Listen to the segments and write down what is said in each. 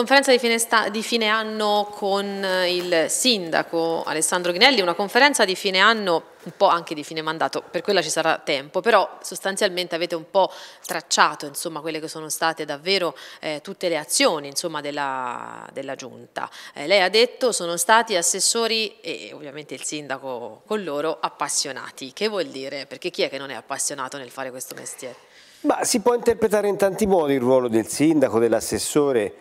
Conferenza di fine, di fine, anno con eh, il sindaco Alessandro Ghinelli, una conferenza di fine anno, un po' anche di fine mandato, per quella ci sarà tempo, però sostanzialmente avete un po' tracciato insomma, quelle che sono state davvero eh, tutte le azioni insomma, della, della, Giunta. Eh, lei ha detto che sono stati assessori e ovviamente il sindaco con loro appassionati, che vuol dire? Perché chi è che non è appassionato nel fare questo mestiere? Ma si può interpretare in tanti modi il ruolo del sindaco, dell'assessore,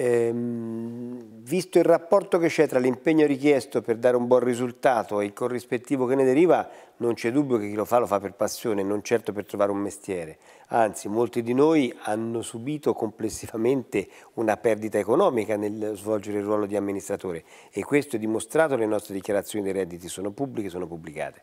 Ehm, visto il rapporto che c'è tra l'impegno richiesto per dare un buon risultato e il corrispettivo che ne deriva, non c'è dubbio che chi lo fa lo fa per passione, non certo per trovare un mestiere. Anzi, molti di noi hanno subito complessivamente una perdita economica nel svolgere il ruolo di amministratore e questo è dimostrato, nelle nostre dichiarazioni dei redditi sono pubbliche, sono pubblicate.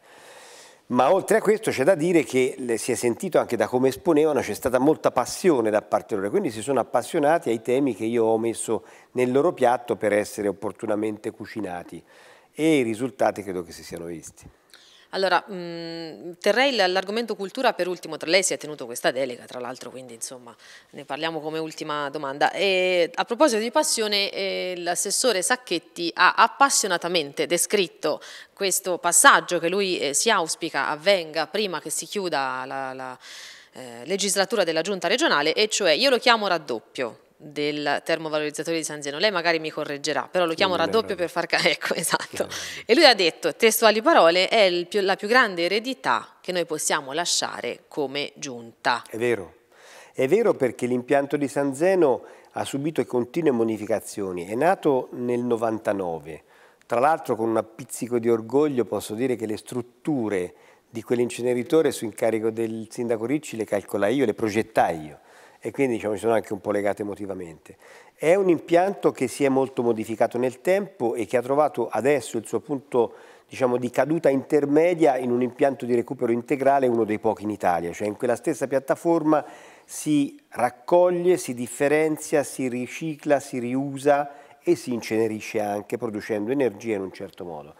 Ma oltre a questo c'è da dire che si è sentito anche da come esponevano, c'è stata molta passione da parte loro, quindi si sono appassionati ai temi che io ho messo nel loro piatto per essere opportunamente cucinati e i risultati credo che si siano visti. Allora, mh, mm, terrei l'argomento cultura per ultimo, tra lei si è tenuto questa delega, tra l'altro, quindi insomma ne parliamo come ultima domanda. E, a proposito di passione, eh, l'assessore Sacchetti ha appassionatamente descritto questo passaggio che lui eh, si auspica avvenga prima che si chiuda la, la eh, legislatura della giunta regionale, e cioè io lo chiamo raddoppio, del termovalorizzatore di San Zeno, lei magari mi correggerà, però lo chiamo raddoppio per far capire, ecco esatto, e lui ha detto, testuali parole, è più, la più grande eredità che noi possiamo lasciare come giunta. È vero, è vero perché l'impianto di San Zeno ha subito continue modificazioni, è nato nel 99, tra l'altro con un appizzico di orgoglio posso dire che le strutture di quell'inceneritore su incarico del sindaco Ricci le calcola io, le progettai io e quindi diciamo, sono anche un po' legato emotivamente. È un impianto che si è molto modificato nel tempo e che ha trovato adesso il suo punto diciamo, di caduta intermedia in un impianto di recupero integrale, uno dei pochi in Italia, cioè in quella stessa piattaforma si raccoglie, si differenzia, si ricicla, si riusa e si incenerisce anche producendo energia in un certo modo.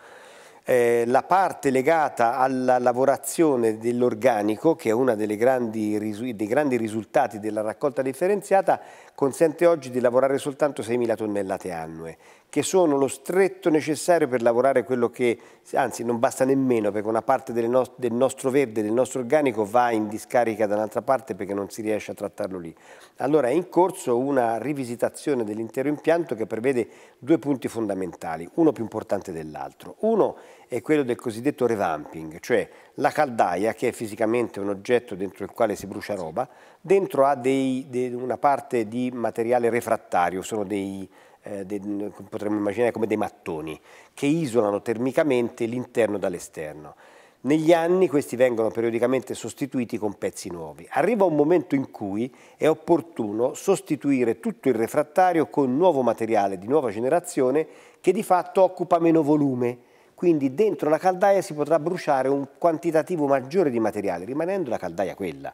Eh, la parte legata alla lavorazione dell'organico, che è uno dei grandi risultati della raccolta differenziata, consente oggi di lavorare soltanto 6.000 tonnellate annue, che sono lo stretto necessario per lavorare quello che, anzi non basta nemmeno perché una parte no del nostro verde, del nostro organico va in discarica da un'altra parte perché non si riesce a trattarlo lì. Allora è in corso una rivisitazione dell'intero impianto che prevede due punti fondamentali, uno più importante dell'altro. Uno è quello del cosiddetto revamping, cioè la caldaia che è fisicamente un oggetto dentro il quale si brucia roba, dentro ha dei, de, una parte di materiale refrattario, sono dei, eh, de, potremmo immaginare come dei mattoni, che isolano termicamente l'interno dall'esterno. Negli anni questi vengono periodicamente sostituiti con pezzi nuovi. Arriva un momento in cui è opportuno sostituire tutto il refrattario con nuovo materiale di nuova generazione che di fatto occupa meno volume. Quindi dentro la caldaia si potrà bruciare un quantitativo maggiore di materiale, rimanendo la caldaia quella.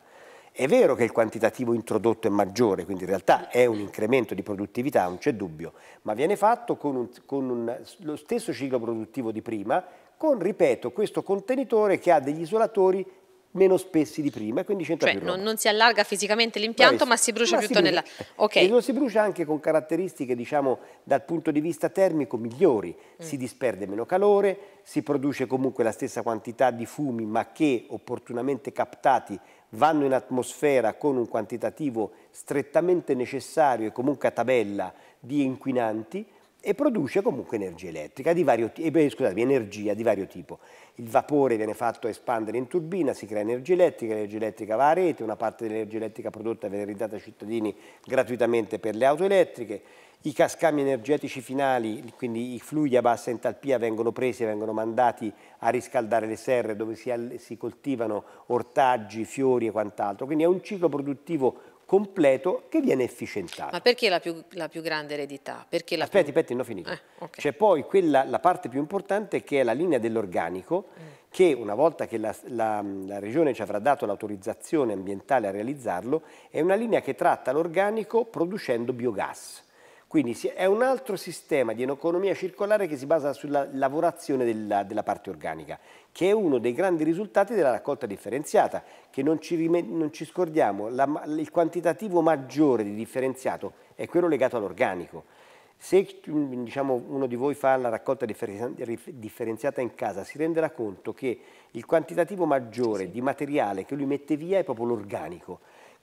È vero che il quantitativo introdotto è maggiore, quindi in realtà è un incremento di produttività, non c'è dubbio, ma viene fatto con, un, con un, lo stesso ciclo produttivo di prima, con, ripeto, questo contenitore che ha degli isolatori meno spessi di prima, quindi cioè, più non, non, si allarga fisicamente l'impianto, ma si brucia ma più si tonnellate. Okay. E si brucia anche con caratteristiche, diciamo, dal punto di vista termico migliori. Mm. Si disperde meno calore, si produce comunque la stessa quantità di fumi, ma che opportunamente captati vanno in atmosfera con un quantitativo strettamente necessario e comunque a tabella di inquinanti, e produce comunque energia elettrica di vario, eh, scusatemi, energia di vario tipo. Il vapore viene fatto espandere in turbina, si crea energia elettrica, l'energia elettrica va a rete, una parte dell'energia elettrica prodotta viene ridata ai cittadini gratuitamente per le auto elettriche, i cascami energetici finali, quindi i fluidi a bassa entalpia vengono presi e vengono mandati a riscaldare le serre dove si, si coltivano ortaggi, fiori e quant'altro, quindi è un ciclo produttivo completo che viene efficientato. Ma perché la più, la più grande eredità? Perché la aspetti, più... aspetti, non ho finito. Eh, okay. C'è poi quella, la parte più importante che è la linea dell'organico, mm. che una volta che la, la, la Regione ci avrà dato l'autorizzazione ambientale a realizzarlo, è una linea che tratta l'organico producendo biogas quindi è un altro sistema di economia circolare che si basa sulla lavorazione della, della, parte organica, che è uno dei grandi risultati della raccolta differenziata, che non ci, non ci scordiamo, la, il quantitativo maggiore di differenziato è quello legato all'organico. Se mm, diciamo, uno di voi fa la raccolta differenziata in casa, si renderà conto che il quantitativo maggiore sì. di materiale che lui mette via è proprio l'organico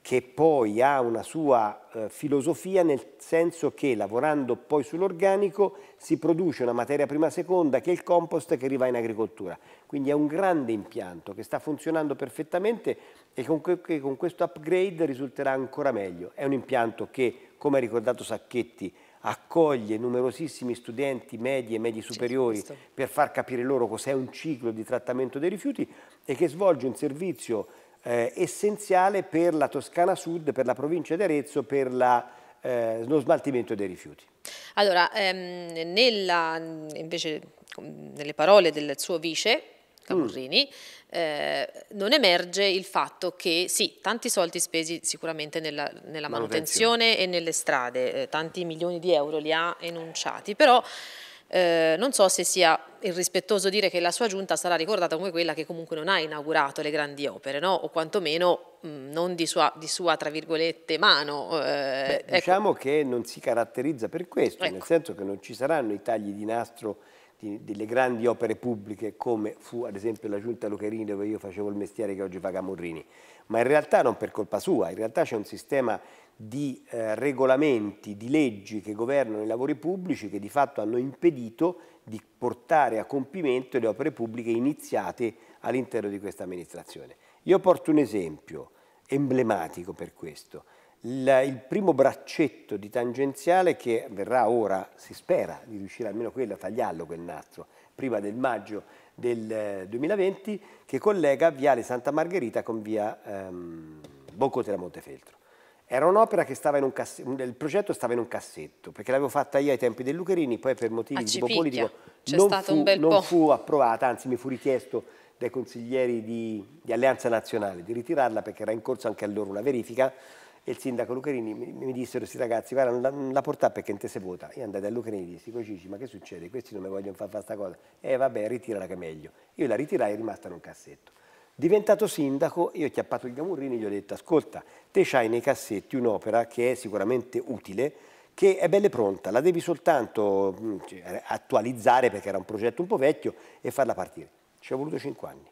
che poi ha una sua eh, filosofia nel senso che lavorando poi sull'organico si produce una materia prima seconda che è il compost che arriva in agricoltura. Quindi è un grande impianto che sta funzionando perfettamente e con, che con questo upgrade risulterà ancora meglio. È un impianto che, come ha ricordato Sacchetti, accoglie numerosissimi studenti medi e medi superiori per far capire loro cos'è un ciclo di trattamento dei rifiuti e che svolge un servizio eh, essenziale per la Toscana Sud, per la provincia di Arezzo, per la, eh, lo smaltimento dei rifiuti. Allora, ehm, nella, invece, nelle parole del suo vice, Camurrini, mm. eh, non emerge il fatto che sì, tanti soldi spesi sicuramente nella, nella manutenzione, manutenzione, e nelle strade, eh, tanti milioni di euro li ha enunciati, però eh, non so se sia irrispettoso dire che la sua giunta sarà ricordata come quella che comunque non ha inaugurato le grandi opere, no? o quantomeno mh, mm, non di sua, di sua, tra virgolette, mano. Eh, Beh, ecco. diciamo ecco. che non si caratterizza per questo, ecco. nel senso che non ci saranno i tagli di nastro delle grandi opere pubbliche come fu ad esempio la giunta Lucherini dove io facevo il mestiere che oggi paga Morrini, ma in realtà non per colpa sua, in realtà c'è un sistema di eh, regolamenti, di leggi che governano i lavori pubblici che di fatto hanno impedito di portare a compimento le opere pubbliche iniziate all'interno di questa amministrazione. Io porto un esempio emblematico per questo. Il, il primo braccetto di tangenziale che verrà ora, si spera di riuscire almeno quello a tagliarlo quel nastro, prima del maggio del 2020, eh, che collega Viale Santa Margherita con via ehm, Bocote da Montefeltro. Era un'opera che stava in un cassetto, il progetto stava in un cassetto, perché l'avevo fatta io ai tempi del Lucherini, poi per motivi ah, di tipo politico non, fu, non fu, approvata, anzi mi fu richiesto dai consiglieri di, di, Alleanza Nazionale di ritirarla perché era in corso anche allora una verifica e il sindaco Lucherini mi, mi dissero questi ragazzi guarda non la, non la portà perché non te se vota io andai da Lucherini e dissi Cici ma che succede questi non mi vogliono fare questa cosa e eh, vabbè ritirala che è meglio io la ritirai e è rimasta in un cassetto Diventato sindaco, io ho chiappato il Gamurrini e gli ho detto, ascolta, te c'hai nei cassetti un'opera che è sicuramente utile, che è bella e pronta, la devi soltanto mm, cioè, eh, attualizzare perché era un progetto un po' vecchio e farla partire. Ci è voluto cinque anni.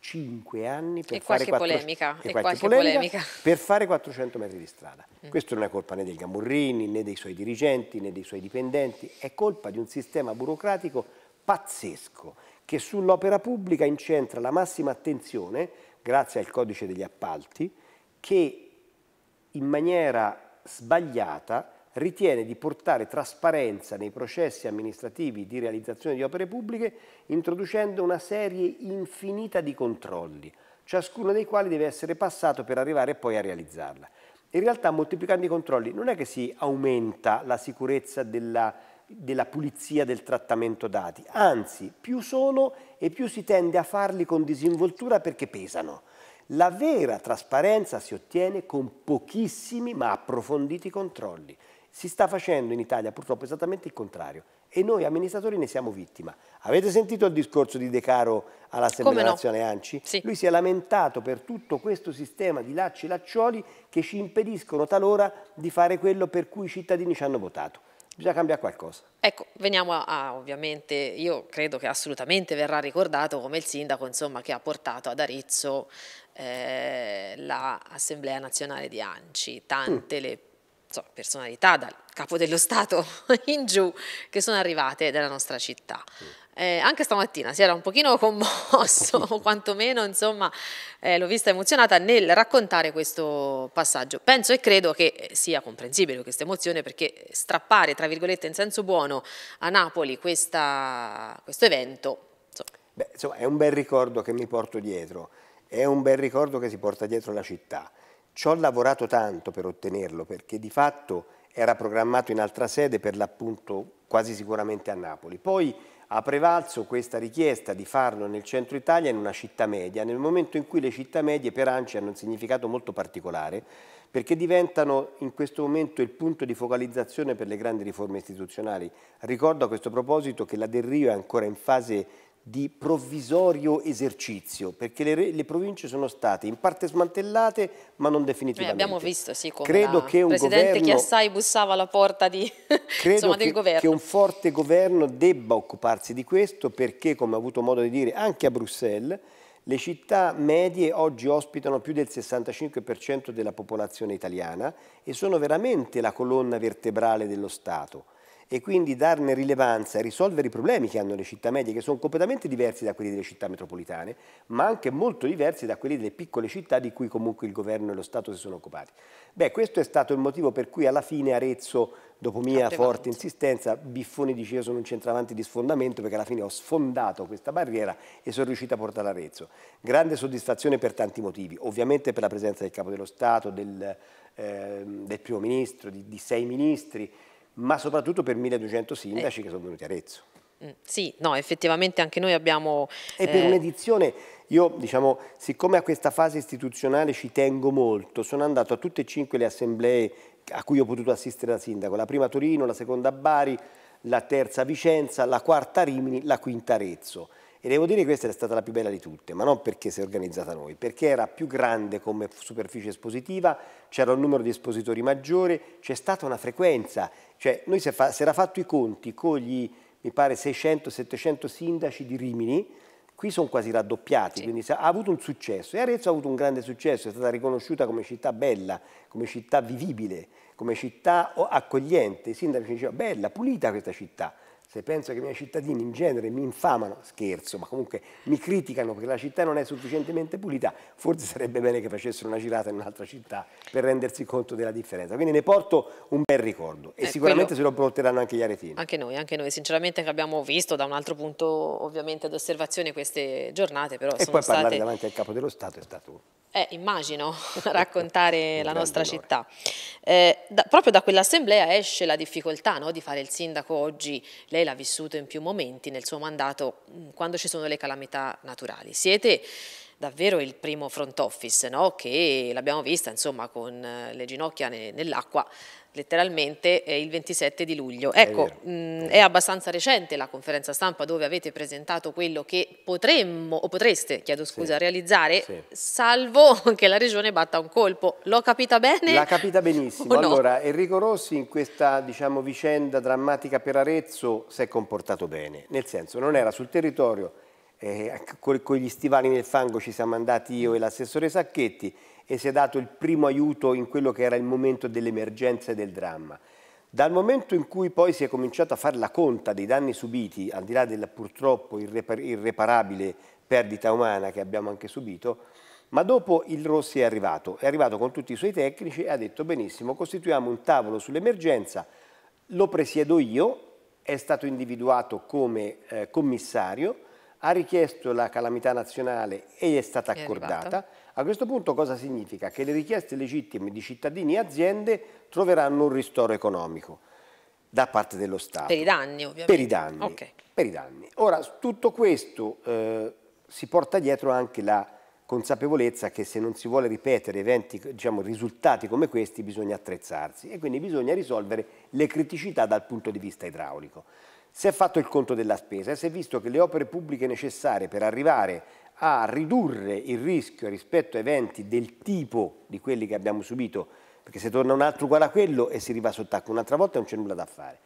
Cinque anni per e fare 400, polemica, e, qualche, qualche polemica, polemica, per fare 400 metri di strada. Mm. Questo non è colpa né del Gamurrini, né dei suoi dirigenti, né dei suoi dipendenti, è colpa di un sistema burocratico pazzesco che sull'opera pubblica incentra la massima attenzione, grazie al codice degli appalti, che in maniera sbagliata ritiene di portare trasparenza nei processi amministrativi di realizzazione di opere pubbliche introducendo una serie infinita di controlli, ciascuno dei quali deve essere passato per arrivare poi a realizzarla. In realtà moltiplicando i controlli non è che si aumenta la sicurezza della della pulizia del trattamento dati, anzi più sono e più si tende a farli con disinvoltura perché pesano. La vera trasparenza si ottiene con pochissimi ma approfonditi controlli. Si sta facendo in Italia purtroppo esattamente il contrario e noi amministratori ne siamo vittima. Avete sentito il discorso di De Caro all'Assemblea no? Nazionale Anci? Sì. Lui si è lamentato per tutto questo sistema di lacci e laccioli che ci impediscono talora di fare quello per cui i cittadini ci hanno votato. Bisogna cambiare qualcosa. Ecco, veniamo a, a, ovviamente, io credo che assolutamente verrà ricordato come il sindaco insomma, che ha portato ad Arezzo eh, l'Assemblea Nazionale di Anci, tante mm. le so, personalità dal capo dello Stato in giù che sono arrivate dalla nostra città. Mm. Eh, anche stamattina si era un pochino commosso, o quantomeno insomma eh, l'ho vista emozionata nel raccontare questo passaggio. Penso e credo che sia comprensibile questa emozione perché strappare, tra virgolette, in senso buono a Napoli questa, questo evento... Insomma. Beh, insomma, è un bel ricordo che mi porto dietro, è un bel ricordo che si porta dietro la città. Ci ho lavorato tanto per ottenerlo perché di fatto era programmato in altra sede, per l'appunto quasi sicuramente a Napoli. Poi ha prevalso questa richiesta di farlo nel centro Italia in una città media, nel momento in cui le città medie per ANCI hanno un significato molto particolare, perché diventano in questo momento il punto di focalizzazione per le grandi riforme istituzionali. Ricordo a questo proposito che la Del Rio è ancora in fase di provvisorio esercizio, perché le, le, province sono state in parte smantellate ma non definitivamente. Eh, abbiamo visto, sì, con credo che un Presidente governo, che assai bussava alla porta di, credo insomma, del che, governo. che un forte governo debba occuparsi di questo perché, come ho avuto modo di dire anche a Bruxelles, le città medie oggi ospitano più del 65% della popolazione italiana e sono veramente la colonna vertebrale dello Stato e quindi darne rilevanza e risolvere i problemi che hanno le città medie, che sono completamente diversi da quelli delle città metropolitane, ma anche molto diversi da quelli delle piccole città di cui comunque il governo e lo Stato si sono occupati. Beh, questo è stato il motivo per cui alla fine Arezzo, dopo mia Attevante. forte insistenza, Biffoni diceva sono un centravanti di sfondamento perché alla fine ho sfondato questa barriera e sono riuscito a portare Arezzo. Grande soddisfazione per tanti motivi, ovviamente per la presenza del Capo dello Stato, del, eh, del Primo Ministro, di, di sei ministri, ma soprattutto per 1200 sindaci eh. che sono venuti a Arezzo. Mm, sì, no, effettivamente anche noi abbiamo... E per eh... un'edizione, io diciamo, siccome a questa fase istituzionale ci tengo molto, sono andato a tutte e cinque le assemblee a cui ho potuto assistere da sindaco, la prima a Torino, la seconda a Bari, la terza a Vicenza, la quarta a Rimini, la quinta a Arezzo. E devo dire che questa è stata la più bella di tutte, ma non perché si è organizzata noi, perché era più grande come superficie espositiva, c'era un numero di espositori maggiore, c'è stata una frequenza, cioè noi si, fa, si era fatto i conti con gli, mi pare, 600-700 sindaci di Rimini, qui sono quasi raddoppiati, sì. quindi ha avuto un successo e Arezzo ha avuto un grande successo, è stata riconosciuta come città bella, come città vivibile, come città accogliente, i sindaci dicevano bella, pulita questa città, se penso che i miei cittadini in genere mi infamano, scherzo, ma comunque mi criticano perché la città non è sufficientemente pulita, forse sarebbe bene che facessero una girata in un'altra città per rendersi conto della differenza. Quindi ne porto un bel ricordo e eh, sicuramente quello, se lo porteranno anche gli aretini. Anche noi, anche noi, sinceramente che abbiamo visto da un altro punto ovviamente d'osservazione queste giornate, però e sono poi state... parlare davanti al Capo dello Stato è stato... Eh, immagino raccontare la nostra onore. città. Eh, da, proprio da quell'assemblea esce la difficoltà no, di fare il sindaco oggi, lei lei l'ha vissuto in più momenti nel suo mandato mm, quando ci sono le calamità naturali. Siete davvero il primo front office, no? che l'abbiamo vista insomma, con eh, le ginocchia nell'acqua letteralmente il 27 di luglio. Ecco, mm, è, mh, è, abbastanza recente la conferenza stampa dove avete presentato quello che potremmo, o potreste, chiedo scusa, sì, realizzare, sì. salvo che la Regione batta un colpo. L'ho capita bene? L'ha capita benissimo. No? Allora, Enrico Rossi in questa diciamo, vicenda drammatica per Arezzo si è comportato bene, nel senso non era sul territorio eh, con, ecco, con gli stivali nel fango ci siamo andati io e l'assessore Sacchetti e si è dato il primo aiuto in quello che era il momento dell'emergenza e del dramma. Dal momento in cui poi si è cominciato a fare la conta dei danni subiti, al di là della purtroppo irrepar irreparabile perdita umana che abbiamo anche subito, ma dopo il Rossi è arrivato, è arrivato con tutti i suoi tecnici e ha detto benissimo, costituiamo un tavolo sull'emergenza, lo presiedo io, è stato individuato come eh, commissario, ha richiesto la calamità nazionale e gli è stata accordata. È a questo punto cosa significa? Che le richieste legittime di cittadini e aziende troveranno un ristoro economico da parte dello Stato. Per i danni ovviamente. Per i danni. Okay. Per i danni. Ora, tutto questo eh, si porta dietro anche la consapevolezza che se non si vuole ripetere eventi, diciamo, risultati come questi bisogna attrezzarsi e quindi bisogna risolvere le criticità dal punto di vista idraulico. Si è fatto il conto della spesa e si è visto che le opere pubbliche necessarie per arrivare a ridurre il rischio rispetto a eventi del tipo di quelli che abbiamo subito, perché se torna un altro uguale a quello e si arriva sott'acqua un'altra volta non c'è nulla da fare.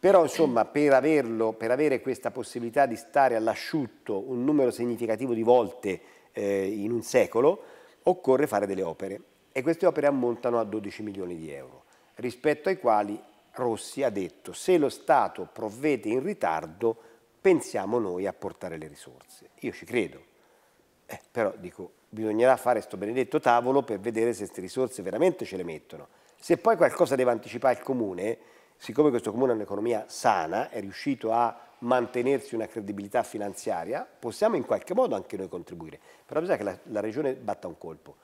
Però insomma per, averlo, per avere questa possibilità di stare all'asciutto un numero significativo di volte eh, in un secolo occorre fare delle opere e queste opere ammontano a 12 milioni di euro rispetto ai quali Rossi ha detto se lo Stato provvede in ritardo pensiamo noi a portare le risorse. Io ci credo, eh, però dico bisognerà fare questo benedetto tavolo per vedere se queste risorse veramente ce le mettono. Se poi qualcosa deve anticipare il comune, siccome questo comune ha un'economia sana, è riuscito a mantenersi una credibilità finanziaria, possiamo in qualche modo anche noi contribuire. Però bisogna che la, la regione batta un colpo.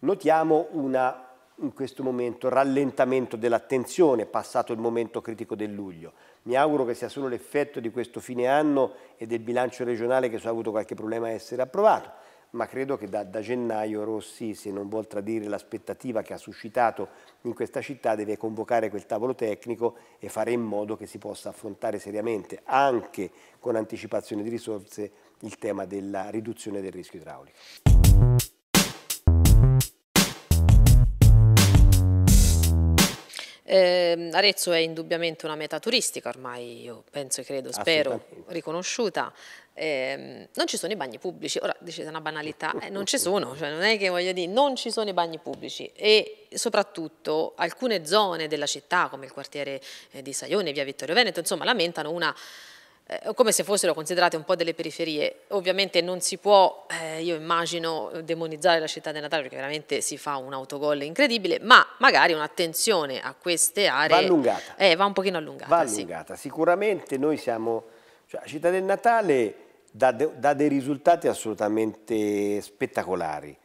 Notiamo una in questo momento rallentamento dell'attenzione passato il momento critico del luglio. Mi auguro che sia solo l'effetto di questo fine anno e del bilancio regionale che ha avuto qualche problema a essere approvato, ma credo che da, da gennaio Rossi, se non vuol tradire l'aspettativa che ha suscitato in questa città, deve convocare quel tavolo tecnico e fare in modo che si possa affrontare seriamente, anche con anticipazione di risorse, il tema della riduzione del rischio idraulico. Eh, Arezzo è indubbiamente una meta turistica ormai, io penso e credo, ah, spero, riconosciuta. Eh, non ci sono i bagni pubblici, ora dicete una banalità, eh, non ci sono, cioè non è che voglio dire, non ci sono i bagni pubblici e soprattutto alcune zone della città come il quartiere eh, di Saione, via Vittorio Veneto, insomma lamentano una eh, come se fossero considerate un po' delle periferie. Ovviamente non si può, eh, io immagino, demonizzare la città di Natale perché veramente si fa un autogol incredibile, ma magari un'attenzione a queste aree va allungata. Eh, va un pochino allungata. Va allungata, sì. sicuramente noi siamo, cioè la città del Natale dà, dà, dei risultati assolutamente spettacolari.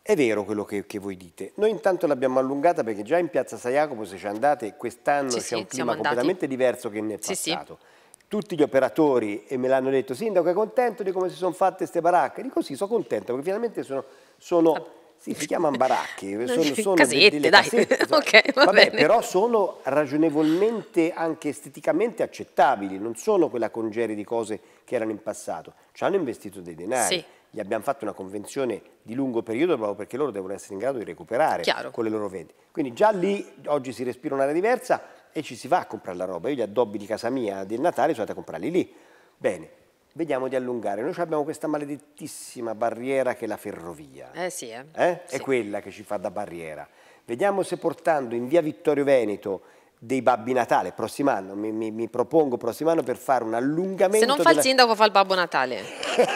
È vero quello che, che voi dite. Noi intanto l'abbiamo allungata perché già in Piazza San Jacopo, se ci andate, quest'anno sì, c'è sì, un clima completamente diverso che nel passato. Sì, tutti gli operatori e me l'hanno detto sindaco è contento di come si sono fatte queste baracche dico sì sono contento perché finalmente sono, sono ah, sì, si chiamano baracche sono, sono casette delle, dai casette, okay, va vabbè, bene. però sono ragionevolmente anche esteticamente accettabili non sono quella congerie di cose che erano in passato ci hanno investito dei denari sì. gli abbiamo fatto una convenzione di lungo periodo proprio perché loro devono essere in grado di recuperare Chiaro. con le loro vendite quindi già lì oggi si respira un'area diversa e ci si va a comprare la roba. Io gli addobbi di casa mia del Natale sono andati a comprarli lì. Bene, vediamo di allungare. Noi abbiamo questa maledettissima barriera che è la ferrovia. Eh sì, eh. eh? Sì. È quella che ci fa da barriera. Vediamo se portando in via Vittorio Veneto dei Babbi Natale, prossimo anno, mi, mi, mi propongo prossimo anno per fare un allungamento. Se non fa della... il sindaco fa il Babbo Natale.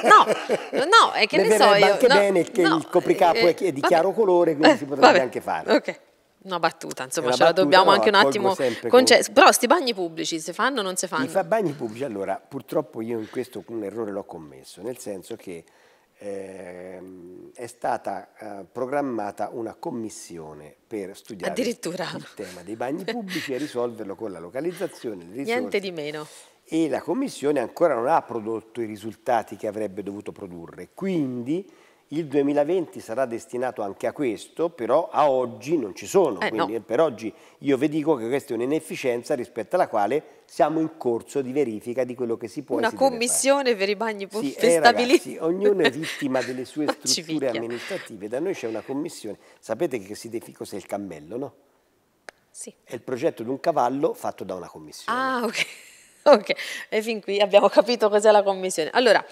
No, no, è che ne, ne so io. anche no, bene che no, il copricapo eh, è di vabbè. chiaro colore, quindi si potrebbe vabbè. anche fare. Ok una battuta, insomma, ce battuta, la dobbiamo no, anche un attimo. Conce- con... Però sti bagni pubblici si fanno o non si fanno? I fa bagni pubblici, allora, purtroppo io in questo un errore l'ho commesso, nel senso che eh, è stata eh, programmata una commissione per studiare il tema dei bagni pubblici e risolverlo con la localizzazione. Le risorse. Niente di meno. E la commissione ancora non ha prodotto i risultati che avrebbe dovuto produrre, quindi il 2020 sarà destinato anche a questo, però a oggi non ci sono, eh, quindi no. per oggi io vi dico che questa è un'inefficienza rispetto alla quale siamo in corso di verifica di quello che si può fare. Una commissione per i bagni pubblici sì, eh, ognuno è vittima delle sue strutture amministrative, da noi c'è una commissione, sapete che si definisce cos'è il cammello, no? Sì. È il progetto di un cavallo fatto da una commissione. Ah, ok. Ok, e fin qui abbiamo capito cos'è la commissione. Allora,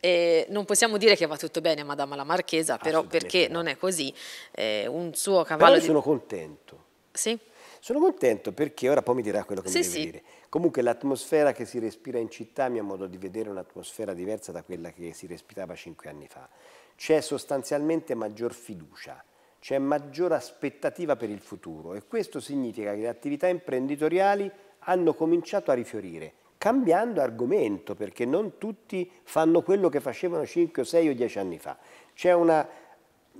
eh, non possiamo dire che va tutto bene a Madama la Marchesa, però perché no. non è così. Eh, un suo cavallo... Però sono di... contento. Sì? Sono contento perché ora poi mi dirà quello che sì, mi deve sì. dire. Comunque l'atmosfera che si respira in città, a mio modo di vedere, è un'atmosfera diversa da quella che si respirava cinque anni fa. C'è sostanzialmente maggior fiducia, c'è maggior aspettativa per il futuro e questo significa che le attività imprenditoriali hanno cominciato a rifiorire cambiando argomento, perché non tutti fanno quello che facevano 5, 6 o 10 anni fa. Una,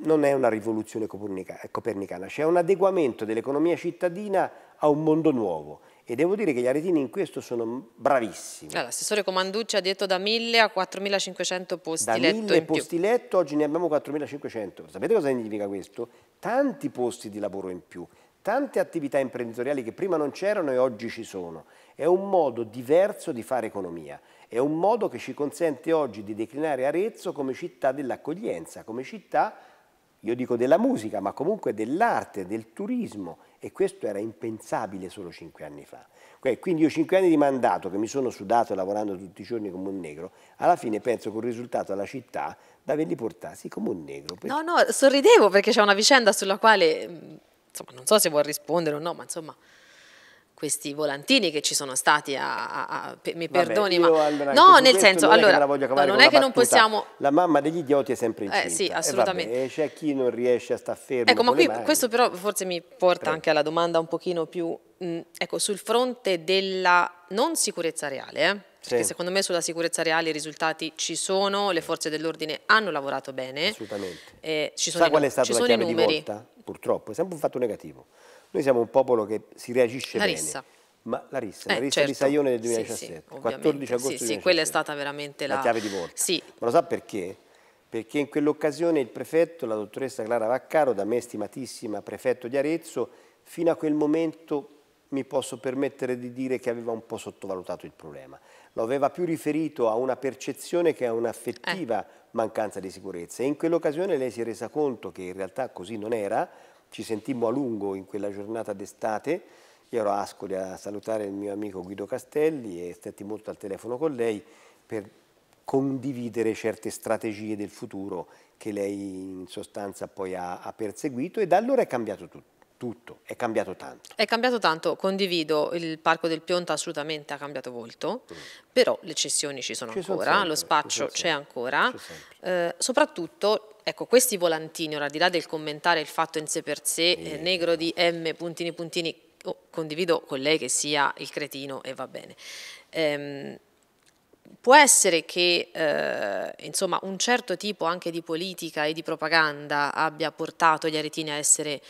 non è una rivoluzione copernicana, c'è un adeguamento dell'economia cittadina a un mondo nuovo e devo dire che gli aretini in questo sono bravissimi. L'assessore allora, Comanducci ha detto da 1000 a 4500 posti da letto. Da 1000 posti più. letto oggi ne abbiamo 4500. Sapete cosa significa questo? Tanti posti di lavoro in più tante attività imprenditoriali che prima non c'erano e oggi ci sono. È un modo diverso di fare economia, è un modo che ci consente oggi di declinare Arezzo come città dell'accoglienza, come città, io dico della musica, ma comunque dell'arte, del turismo e questo era impensabile solo cinque anni fa. Quindi io cinque anni di mandato che mi sono sudato lavorando tutti i giorni come un negro, alla fine penso che un risultato alla città da averli portati come un negro. No, no, sorridevo perché c'è una vicenda sulla quale mm, insomma, non so se vuol rispondere o no, ma insomma questi volantini che ci sono stati a, a, a mi Vabbè, perdoni ma allora, no nel senso non allora è no, non è che non possiamo la mamma degli idioti è sempre eh, incinta eh, sì assolutamente eh, c'è chi non riesce a star fermo ecco ma qui questo però forse mi porta Prego. anche alla domanda un pochino più mh, mm, ecco sul fronte della non sicurezza reale eh? perché sì. secondo me sulla sicurezza reale i risultati ci sono, le forze dell'ordine hanno lavorato bene. Assolutamente. Eh, ci sono Sa i, qual è stata la chiave numeri. di volta? purtroppo, è sempre un fatto negativo. Noi siamo un popolo che si reagisce la rissa. bene. Ma la rissa, eh, la rissa certo. di Saione del 2017, sì, sì, 14 agosto sì, sì, quella è stata veramente la... la chiave di volta. Sì. Ma lo sa perché? Perché in quell'occasione il prefetto, la dottoressa Clara Vaccaro, da me stimatissima prefetto di Arezzo, fino a quel momento mi posso permettere di dire che aveva un po' sottovalutato il problema. Lo aveva più riferito a una percezione che a un'affettiva eh mancanza di sicurezza. E in quell'occasione lei si è resa conto che in realtà così non era, ci sentimmo a lungo in quella giornata d'estate, io ero a Ascoli a salutare il mio amico Guido Castelli e stetti molto al telefono con lei per condividere certe strategie del futuro che lei in sostanza poi ha, ha perseguito e da allora è cambiato tutto tutto, è cambiato tanto. È cambiato tanto, condivido, il Parco del Pionta assolutamente ha cambiato volto, mm. però le cessioni ci sono ci ancora, sono sempre, lo spaccio c'è ancora, eh, soprattutto ecco, questi volantini, ora al di là del commentare il fatto in sé per sé, eh, negro di M, puntini puntini, oh, condivido con lei che sia il cretino e va bene. Eh, può essere che eh, insomma, un certo tipo anche di politica e di propaganda abbia portato gli aretini a essere,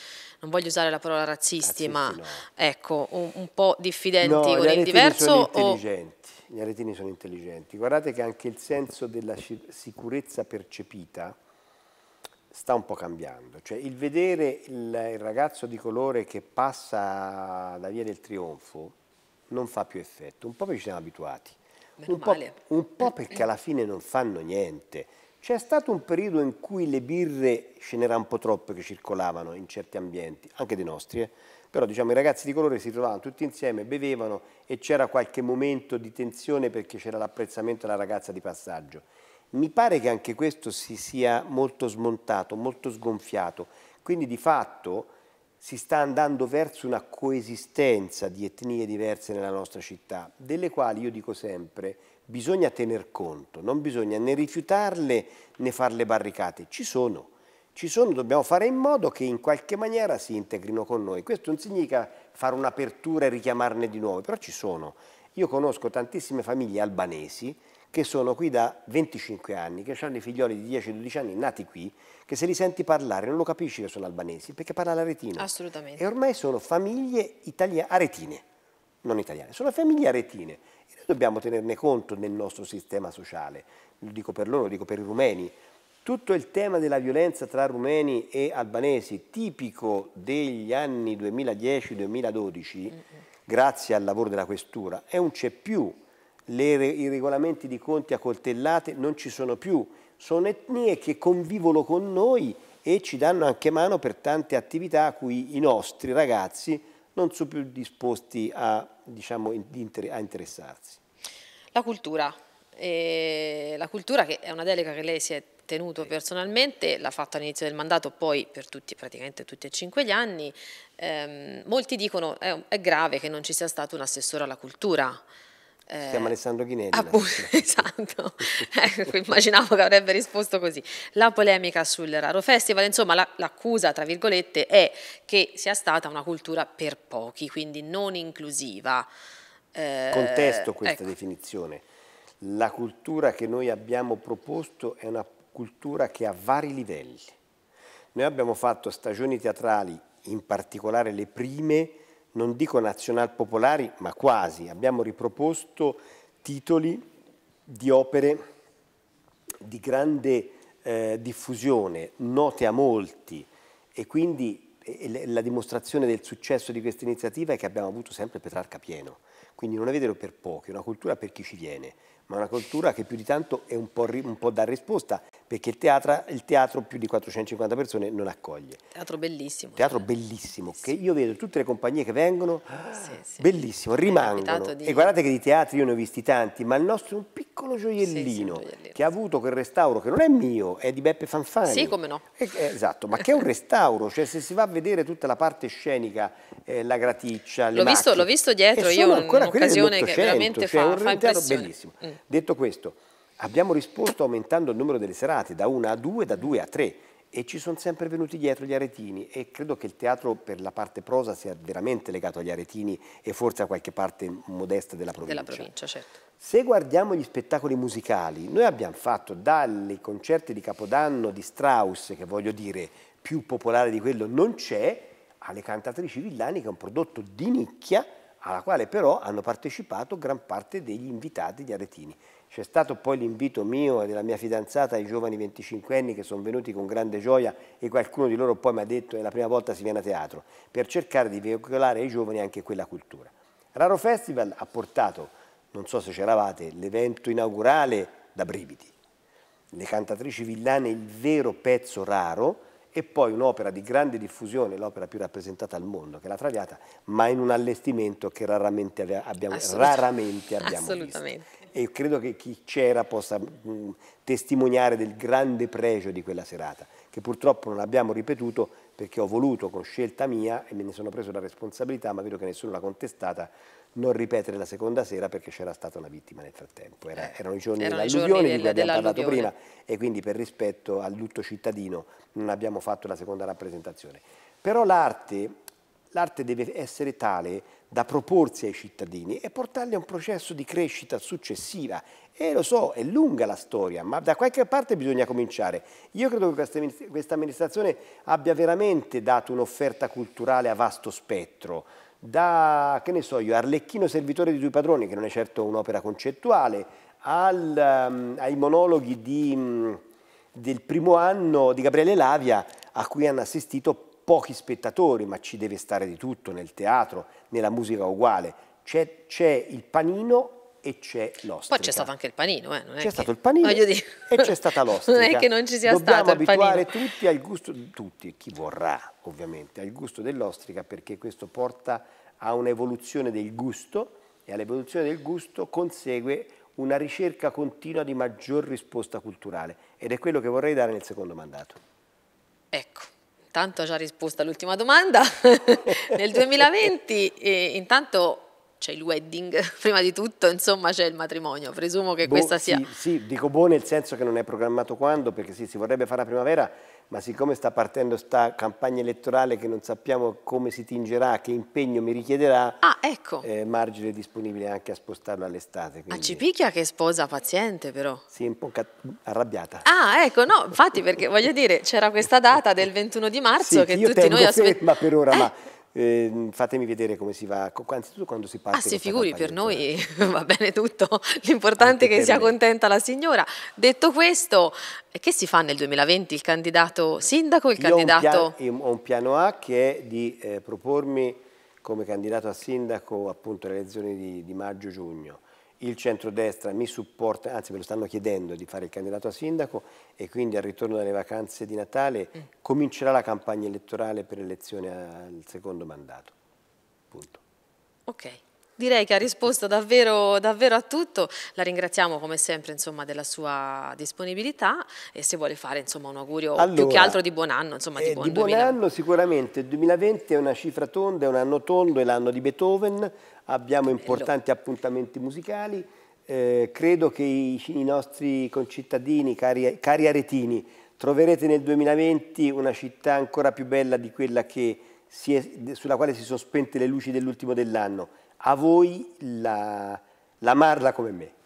non voglio usare la parola razzisti, razzisti ma no. ecco, un, un, po' diffidenti no, con il diverso? O... Gli aretini sono intelligenti. Guardate che anche il senso della sicurezza percepita sta un po' cambiando. Cioè il vedere il, il ragazzo di colore che passa la via del trionfo non fa più effetto, un po' perché ci siamo abituati un po', un po' perché alla fine non fanno niente. C'è stato un periodo in cui le birre ce n'era un po' troppe che circolavano in certi ambienti, anche dei nostri, eh? però diciamo, i ragazzi di colore si trovavano tutti insieme, bevevano e c'era qualche momento di tensione perché c'era l'apprezzamento della ragazza di passaggio. Mi pare che anche questo si sia molto smontato, molto sgonfiato, quindi di fatto si sta andando verso una coesistenza di etnie diverse nella nostra città, delle quali io dico sempre bisogna tener conto, non bisogna né rifiutarle né farle barricate, ci sono, ci sono, dobbiamo fare in modo che in qualche maniera si integrino con noi. Questo non significa fare un'apertura e richiamarne di nuovo, però ci sono. Io conosco tantissime famiglie albanesi che sono qui da 25 anni, che hanno i figlioli di 10-12 anni nati qui, che se li senti parlare non lo capisci che sono albanesi, perché parla l'aretino. Assolutamente. E ormai sono famiglie italiane, aretine, non italiane, sono famiglie aretine. E noi dobbiamo tenerne conto nel nostro sistema sociale, lo dico per loro, lo dico per i rumeni. Tutto il tema della violenza tra rumeni e albanesi, tipico degli anni 2010-2012, mm -hmm. grazie al lavoro della questura, è un c'è più le, i regolamenti di conti a coltellate non ci sono più, sono etnie che convivono con noi e ci danno anche mano per tante attività a cui i nostri ragazzi non sono più disposti a, diciamo, a interessarsi. La cultura, eh, la cultura che è una delega che lei si è tenuto personalmente, l'ha fatta all'inizio del mandato, poi per tutti, praticamente tutti e cinque gli anni, ehm, molti dicono che è, è grave che non ci sia stato un assessore alla cultura, eh, si chiama Alessandro Ghinelli. Appunto, ah, esatto, ecco, immaginavo che avrebbe risposto così. La polemica sul Raro Festival, insomma l'accusa, tra virgolette, è che sia stata una cultura per pochi, quindi non inclusiva. Eh, Contesto questa ecco. definizione. La cultura che noi abbiamo proposto è una cultura che ha vari livelli. Noi abbiamo fatto stagioni teatrali, in particolare le prime, non dico popolari, ma quasi. Abbiamo riproposto titoli di opere di grande eh, diffusione, note a molti e quindi eh, la dimostrazione del successo di questa iniziativa è che abbiamo avuto sempre Petrarca pieno. Quindi non è vero per pochi, è una cultura per chi ci viene, ma una cultura che più di tanto è un po', un po da risposta, perché il teatro, il teatro, più di 450 persone non accoglie. Teatro bellissimo. Teatro bellissimo, sì. che io vedo tutte le compagnie che vengono, sì, sì. bellissimo, rimangono. Di... E guardate che di teatri io ne ho visti tanti, ma il nostro è un piccolo gioiellino, un gioiellino, che ha avuto quel restauro, che non è mio, è di Beppe Fanfani. Sì, come no. È, eh, esatto, ma che è un restauro, cioè se si va a vedere tutta la parte scenica, eh, la graticcia, le l'ho visto, visto dietro, io ho un'occasione che veramente cioè, fa, fa impressione. Bellissimo. Mm. Detto questo, abbiamo risposto aumentando il numero delle serate da una a due, da due a tre e ci sono sempre venuti dietro gli aretini e credo che il teatro per la parte prosa sia veramente legato agli aretini e forse a qualche parte modesta della provincia. Della provincia certo. Se guardiamo gli spettacoli musicali, noi abbiamo fatto dai concerti di Capodanno di Strauss, che voglio dire più popolare di quello non c'è, alle cantatrici villani che è un prodotto di nicchia alla quale però hanno partecipato gran parte degli invitati di Aretini. C'è stato poi l'invito mio e della mia fidanzata ai giovani 25 anni che sono venuti con grande gioia e qualcuno di loro poi mi ha detto è la prima volta si viene a teatro, per cercare di veicolare ai giovani anche quella cultura. Raro Festival ha portato, non so se c'eravate, l'evento inaugurale da brividi. Le cantatrici villane, il vero pezzo raro, e poi un'opera di grande diffusione, l'opera più rappresentata al mondo, che è la Traviata, ma in un allestimento che raramente abbiamo, Assolutamente. Raramente abbiamo Assolutamente. visto. E credo che chi c'era possa mh, mm, testimoniare del grande pregio di quella serata, che purtroppo non abbiamo ripetuto perché ho voluto con scelta mia e me ne sono preso la responsabilità, ma vedo che nessuno l'ha contestata, non ripetere la seconda sera perché c'era stata una vittima nel frattempo. Era, eh, erano i giorni erano dell'alluvione di cui abbiamo parlato prima e quindi per rispetto al lutto cittadino non abbiamo fatto la seconda rappresentazione. Però l'arte l'arte deve essere tale da proporsi ai cittadini e portarli a un processo di crescita successiva. E lo so, è lunga la storia, ma da qualche parte bisogna cominciare. Io credo che questa amministrazione abbia veramente dato un'offerta culturale a vasto spettro, da, che ne so io, Arlecchino servitore di Due padroni, che non è certo un'opera concettuale, al, um, ai monologhi di, um, del primo anno di Gabriele Lavia, a cui hanno assistito pochi spettatori, ma ci deve stare di tutto nel teatro, nella musica uguale. C'è il panino e c'è l'ostrica. Poi c'è stato anche il panino, eh? c'è che... stato il panino e c'è stata l'ostrica. non è che non ci sia Dobbiamo stato il panino. Dobbiamo abituare tutti al gusto, tutti, chi vorrà ovviamente, al gusto dell'ostrica perché questo porta a un'evoluzione del gusto e all'evoluzione del gusto consegue una ricerca continua di maggior risposta culturale ed è quello che vorrei dare nel secondo mandato. Ecco, intanto ho già risposto all'ultima domanda. nel 2020 eh, intanto c'è il wedding prima di tutto, insomma c'è il matrimonio, presumo che boh, questa sia... Sì, sì, dico boh nel senso che non è programmato quando, perché sì, si vorrebbe fare la primavera, ma siccome sta partendo questa campagna elettorale che non sappiamo come si tingerà, che impegno mi richiederà, ah, ecco. eh, margine disponibile anche a spostarlo all'estate. Quindi... A Cipicchia che sposa paziente però. Sì, un po' arrabbiata. Ah, ecco, no, infatti perché voglio dire, c'era questa data del 21 di marzo sì, che tutti noi aspettavamo. Ma per ora, eh. ma eh, fatemi vedere come si va, anzitutto quando si parte. Ah si figuri, per noi va bene tutto, l'importante è che sia me. contenta la signora. Detto questo, che si fa nel 2020? Il candidato sindaco, il Io candidato... Ho un, piano, ho un, piano, A che è di eh, propormi come candidato a sindaco appunto alle elezioni di, di maggio-giugno il centrodestra mi supporta, anzi me lo stanno chiedendo di fare il candidato a sindaco e quindi al ritorno dalle vacanze di Natale mm. comincerà la campagna elettorale per l'elezione al secondo mandato. Punto. Ok. Direi che ha risposto davvero, davvero a tutto, la ringraziamo come sempre insomma, della sua disponibilità e se vuole fare insomma, un augurio allora, più che altro di buon anno. Insomma, eh, di buon, 2000... anno sicuramente, il 2020 è una cifra tonda, è un anno tondo, è l'anno di Beethoven, abbiamo eh, importanti appuntamenti musicali, eh, credo che i, i nostri concittadini, cari, cari, aretini, troverete nel 2020 una città ancora più bella di quella è, sulla quale si sono spente le luci dell'ultimo dell'anno. A voi la, l'amarla come me.